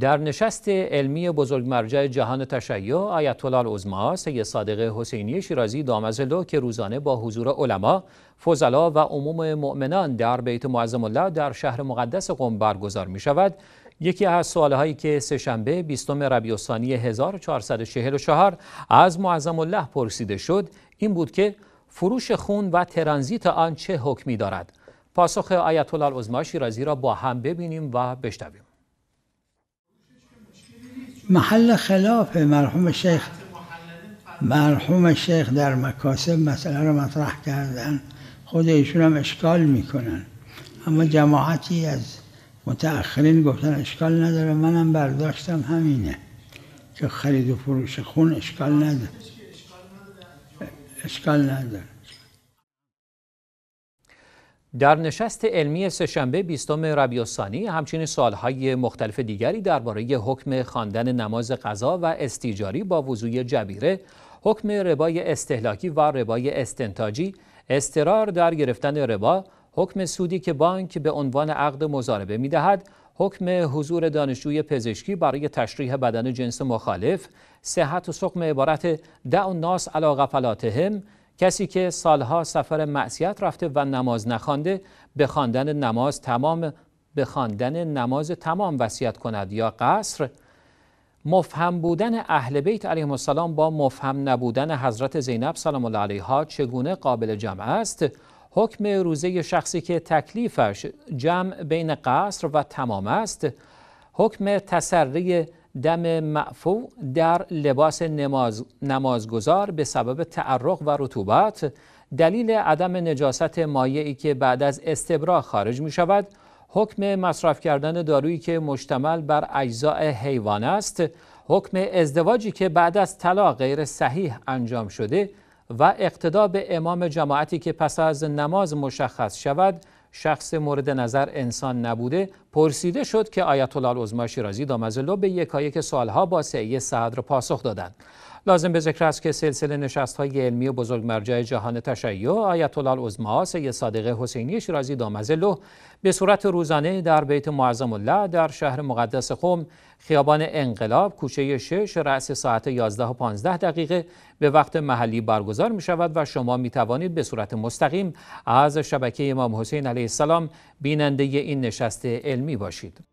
در نشست علمی بزرگ مرجع جهان تشیع آیت الله العظما سید صادق حسینی شیرازی دامزلو که روزانه با حضور علما، فضلا و عموم مؤمنان در بیت معظم الله در شهر مقدس قم برگزار می شود یکی از هایی که سهشنبه 20 ربیع الثانی 1444 از معظم الله پرسیده شد این بود که فروش خون و ترانزیت آن چه حکمی دارد پاسخ آیت الله العظما شیرازی را با هم ببینیم و بشنویم محل خلاف مرحوم شیخ مرحوم شیخ در مکاسب مسئله رو مطرح کردن خود ایشون هم اشکال میکنن اما جماعتی از متأخرین گفتن اشکال نداره منم برداشتم همینه که خرید و فروش خون اشکال نداره اشکال نداره در نشست علمی سهشنبه بیستم ربیع الثانی همچنین سالهای مختلف دیگری درباره حکم خواندن نماز قضا و استیجاری با وضوع جبیره حکم ربای استهلاکی و ربای استنتاجی استرار در گرفتن ربا حکم سودی که بانک به عنوان عقد مزاربه می دهد حکم حضور دانشجوی پزشکی برای تشریح بدن جنس مخالف صحت و سقم عبارت دع الناس علا غفلاتهم کسی که سالها سفر معصیت رفته و نماز نخوانده به خواندن نماز تمام به خواندن نماز تمام وصیت کند یا قصر مفهم بودن اهل بیت علیه السلام با مفهم نبودن حضرت زینب سلام الله علیها چگونه قابل جمع است حکم روزه شخصی که تکلیفش جمع بین قصر و تمام است حکم تسری دم معفو در لباس نماز، نمازگزار به سبب تعرق و رطوبت دلیل عدم نجاست مایعی که بعد از استبرا خارج می شود حکم مصرف کردن دارویی که مشتمل بر اجزاء حیوان است حکم ازدواجی که بعد از طلاق غیر صحیح انجام شده و اقتدا به امام جماعتی که پس از نماز مشخص شود شخص مورد نظر انسان نبوده پرسیده شد که آیت الله العظمی شیرازی دامزلو به یکایک سالها با سعی صدر پاسخ دادند لازم به ذکر است که سلسله نشست های علمی و بزرگ مرجع جهان تشیع آیت الله العظما سید صادق حسینی شیرازی دامزلو به صورت روزانه در بیت معظم الله در شهر مقدس قم خیابان انقلاب کوچه 6 رأس ساعت 11 و 15 دقیقه به وقت محلی برگزار می شود و شما می توانید به صورت مستقیم از شبکه امام حسین علیه السلام بیننده این نشست علمی باشید